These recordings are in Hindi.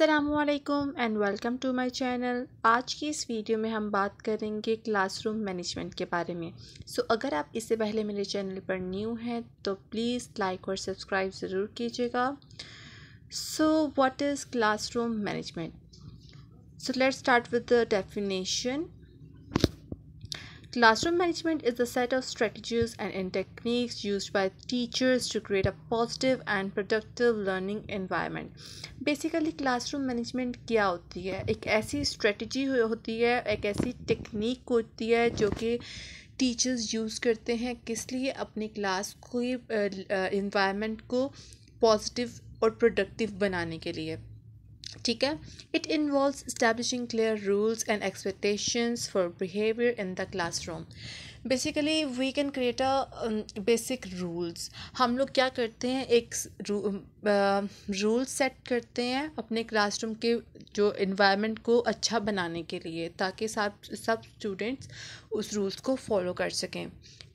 असलकम and welcome to my channel आज की इस वीडियो में हम बात करेंगे क्लासरूम मैनेजमेंट के बारे में सो so, अगर आप इससे पहले मेरे चैनल पर न्यू हैं तो प्लीज़ लाइक और सब्सक्राइब ज़रूर कीजिएगा so what is classroom management so let's start with the definition Classroom management is the set of strategies and techniques used by teachers to create a positive and productive learning environment. Basically classroom management क्या होती है एक ऐसी स्ट्रेटजी होती है एक ऐसी टेक्निक होती है जो कि teachers use करते हैं किस लिए अपनी class को environment को positive और productive बनाने के लिए ठीक है it involve establishing clear rules and expectations for behaviour in the classroom basically we can create a basic rules हम लोग क्या करते हैं एक रूल सेट करते हैं अपने क्लासरूम के जो इन्वायरमेंट को अच्छा बनाने के लिए ताकि सब सब स्टूडेंट्स उस रूल्स को फॉलो कर सकें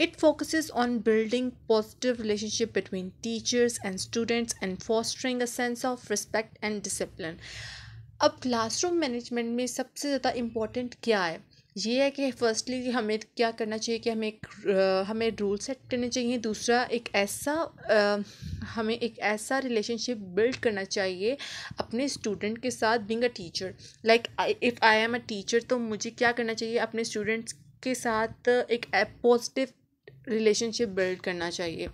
it focuses on building positive relationship between teachers and students and fostering a sense of respect and discipline अब क्लासरूम मैनेजमेंट में सबसे ज़्यादा इम्पोर्टेंट क्या है ये है कि फ़र्स्टली हमें क्या करना चाहिए कि हमें एक हमें रूल सेट करने चाहिए दूसरा एक ऐसा आ, हमें एक ऐसा रिलेशनशिप बिल्ड करना चाहिए अपने स्टूडेंट के साथ being a teacher like if I am a teacher तो मुझे क्या करना चाहिए अपने स्टूडेंट्स के साथ एक पॉजिटिव रिलेशनशिप बिल्ड करना चाहिए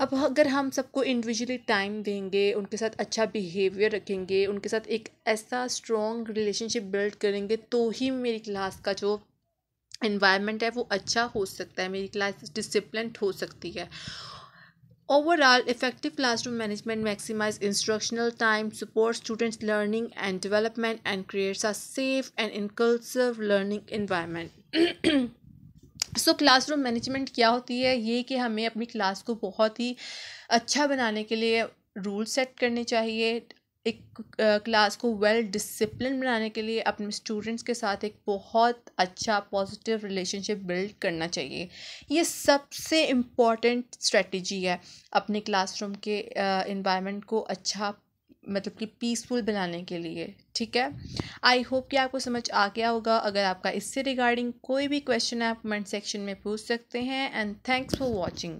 अब अगर हम सबको इंडिविजुअली टाइम देंगे उनके साथ अच्छा बिहेवियर रखेंगे उनके साथ एक ऐसा स्ट्रॉन्ग रिलेशनशिप बिल्ड करेंगे तो ही मेरी क्लास का जो इन्वायरमेंट है वो अच्छा हो सकता है मेरी क्लास डिसिप्लिन हो सकती है overall effective classroom management maximise instructional time support students learning and development and creates a safe and inclusive learning environment so classroom management क्या होती है ये कि हमें अपनी क्लास को बहुत ही अच्छा बनाने के लिए रूल सेट करने चाहिए एक क्लास को वेल डिसिप्लिन बनाने के लिए अपने स्टूडेंट्स के साथ एक बहुत अच्छा पॉजिटिव रिलेशनशिप बिल्ड करना चाहिए ये सबसे इम्पॉर्टेंट स्ट्रेटजी है अपने क्लासरूम के इन्वायरमेंट को अच्छा मतलब कि पीसफुल बनाने के लिए ठीक है आई होप कि आपको समझ आ गया होगा अगर आपका इससे रिगार्डिंग कोई भी क्वेश्चन है आप कमेंट सेक्शन में पूछ सकते हैं एंड थैंक्स फॉर वॉचिंग